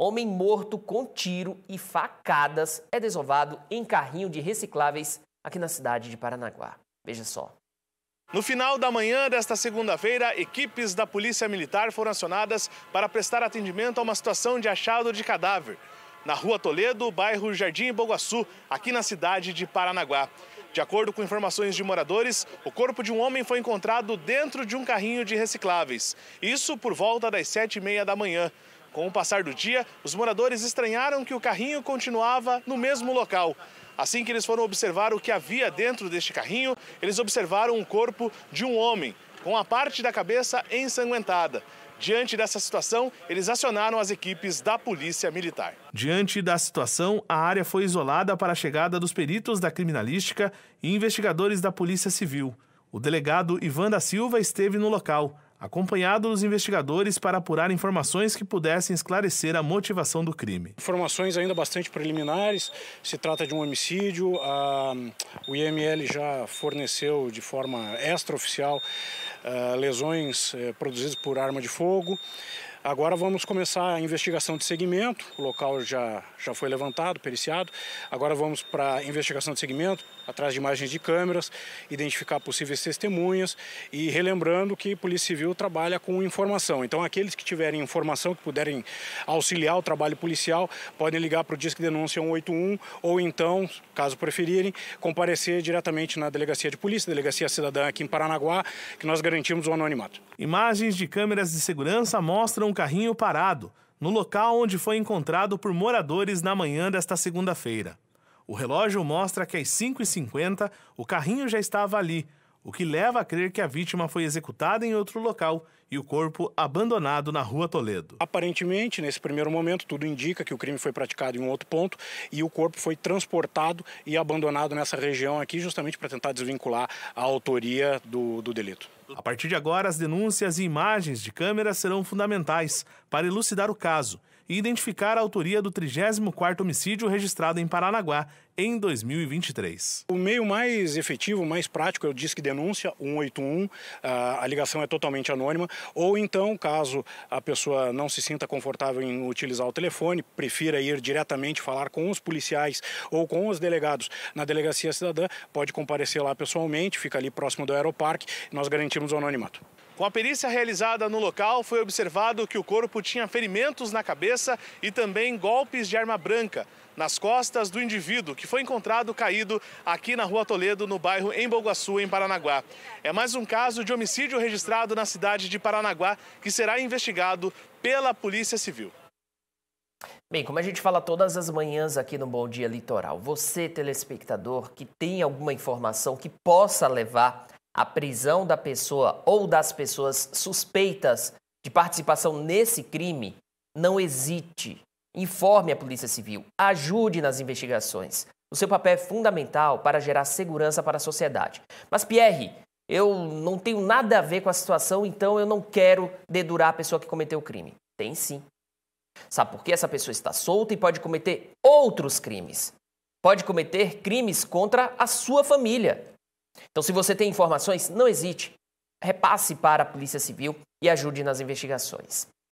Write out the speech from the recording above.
Homem morto com tiro e facadas é desovado em carrinho de recicláveis aqui na cidade de Paranaguá. Veja só. No final da manhã desta segunda-feira, equipes da Polícia Militar foram acionadas para prestar atendimento a uma situação de achado de cadáver na Rua Toledo, bairro Jardim Boguaçu, aqui na cidade de Paranaguá. De acordo com informações de moradores, o corpo de um homem foi encontrado dentro de um carrinho de recicláveis. Isso por volta das sete e meia da manhã. Com o passar do dia, os moradores estranharam que o carrinho continuava no mesmo local. Assim que eles foram observar o que havia dentro deste carrinho, eles observaram o um corpo de um homem, com a parte da cabeça ensanguentada. Diante dessa situação, eles acionaram as equipes da Polícia Militar. Diante da situação, a área foi isolada para a chegada dos peritos da criminalística e investigadores da Polícia Civil. O delegado Ivan da Silva esteve no local acompanhado dos investigadores para apurar informações que pudessem esclarecer a motivação do crime. Informações ainda bastante preliminares, se trata de um homicídio, a, o IML já forneceu de forma extraoficial ah, lesões eh, produzidas por arma de fogo. Agora vamos começar a investigação de segmento, o local já, já foi levantado, periciado. Agora vamos para a investigação de segmento, atrás de imagens de câmeras, identificar possíveis testemunhas e relembrando que a Polícia Civil trabalha com informação. Então, aqueles que tiverem informação, que puderem auxiliar o trabalho policial, podem ligar para o Disque Denúncia 181 ou então, caso preferirem, comparecer diretamente na Delegacia de Polícia, Delegacia Cidadã aqui em Paranaguá, que nós garantimos o anonimato. Imagens de câmeras de segurança mostram carrinho parado no local onde foi encontrado por moradores na manhã desta segunda-feira. O relógio mostra que às 5h50 o carrinho já estava ali, o que leva a crer que a vítima foi executada em outro local e o corpo abandonado na rua Toledo. Aparentemente, nesse primeiro momento, tudo indica que o crime foi praticado em um outro ponto e o corpo foi transportado e abandonado nessa região aqui, justamente para tentar desvincular a autoria do, do delito. A partir de agora, as denúncias e imagens de câmeras serão fundamentais para elucidar o caso e identificar a autoria do 34º homicídio registrado em Paranaguá em 2023. O meio mais efetivo, mais prático, é o Disque Denúncia 181. Ah, a ligação é totalmente anônima. Ou então, caso a pessoa não se sinta confortável em utilizar o telefone, prefira ir diretamente falar com os policiais ou com os delegados na Delegacia Cidadã, pode comparecer lá pessoalmente, fica ali próximo do Aeroparque. Nós garantimos o anonimato. Com a perícia realizada no local, foi observado que o corpo tinha ferimentos na cabeça e também golpes de arma branca nas costas do indivíduo que foi encontrado caído aqui na Rua Toledo, no bairro Emboguaçu, em Paranaguá. É mais um caso de homicídio registrado na cidade de Paranaguá que será investigado pela Polícia Civil. Bem, como a gente fala todas as manhãs aqui no Bom Dia Litoral, você, telespectador, que tem alguma informação que possa levar à prisão da pessoa ou das pessoas suspeitas de participação nesse crime, não hesite. Informe a Polícia Civil, ajude nas investigações. O seu papel é fundamental para gerar segurança para a sociedade. Mas, Pierre, eu não tenho nada a ver com a situação, então eu não quero dedurar a pessoa que cometeu o crime. Tem sim. Sabe por que essa pessoa está solta e pode cometer outros crimes? Pode cometer crimes contra a sua família. Então, se você tem informações, não hesite. Repasse para a Polícia Civil e ajude nas investigações.